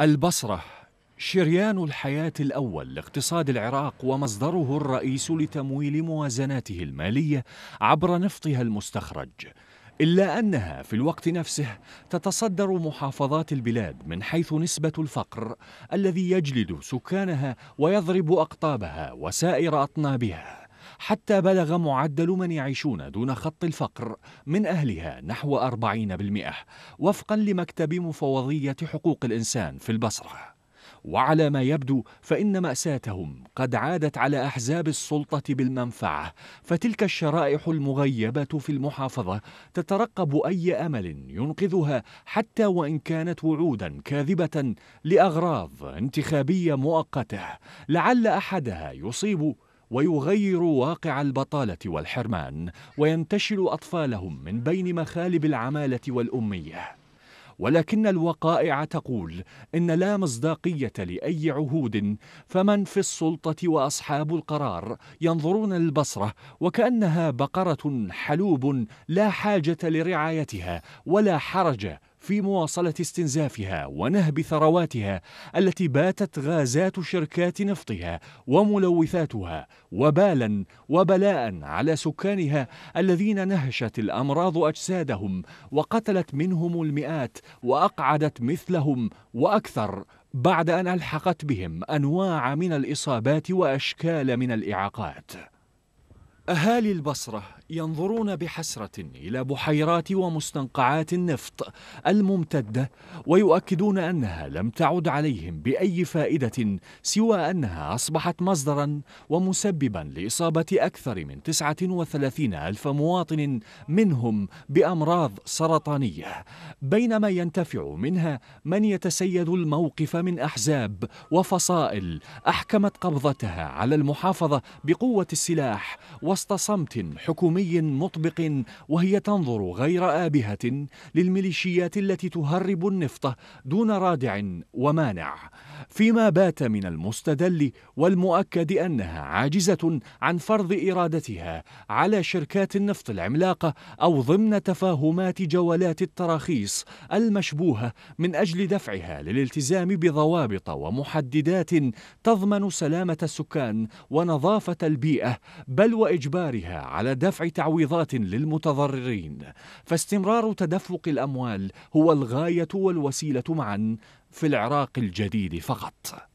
البصرة شريان الحياة الأول لاقتصاد العراق ومصدره الرئيس لتمويل موازناته المالية عبر نفطها المستخرج إلا أنها في الوقت نفسه تتصدر محافظات البلاد من حيث نسبة الفقر الذي يجلد سكانها ويضرب أقطابها وسائر أطنابها حتى بلغ معدل من يعيشون دون خط الفقر من أهلها نحو 40% وفقا لمكتب مفوضية حقوق الإنسان في البصرة وعلى ما يبدو فإن مأساتهم قد عادت على أحزاب السلطة بالمنفعة فتلك الشرائح المغيبة في المحافظة تترقب أي أمل ينقذها حتى وإن كانت وعودا كاذبة لأغراض انتخابية مؤقتة لعل أحدها يصيب ويغير واقع البطاله والحرمان وينتشل اطفالهم من بين مخالب العماله والاميه ولكن الوقائع تقول ان لا مصداقيه لاي عهود فمن في السلطه واصحاب القرار ينظرون البصره وكانها بقره حلوب لا حاجه لرعايتها ولا حرج في مواصلة استنزافها ونهب ثرواتها التي باتت غازات شركات نفطها وملوثاتها وبالا وبلاء على سكانها الذين نهشت الأمراض أجسادهم وقتلت منهم المئات وأقعدت مثلهم وأكثر بعد أن ألحقت بهم أنواع من الإصابات وأشكال من الإعاقات أهالي البصرة ينظرون بحسرة إلى بحيرات ومستنقعات النفط الممتدة ويؤكدون أنها لم تعد عليهم بأي فائدة سوى أنها أصبحت مصدرا ومسببا لإصابة أكثر من 39 ألف مواطن منهم بأمراض سرطانية بينما ينتفع منها من يتسيد الموقف من أحزاب وفصائل أحكمت قبضتها على المحافظة بقوة السلاح وسط صمت حكومي مطبق وهي تنظر غير آبهة للميليشيات التي تهرب النفط دون رادع ومانع فيما بات من المستدل والمؤكد أنها عاجزة عن فرض إرادتها على شركات النفط العملاقة أو ضمن تفاهمات جولات التراخيص المشبوهة من أجل دفعها للالتزام بضوابط ومحددات تضمن سلامة السكان ونظافة البيئة بل وإجراء إجبارها على دفع تعويضات للمتضررين فاستمرار تدفق الأموال هو الغاية والوسيلة معا في العراق الجديد فقط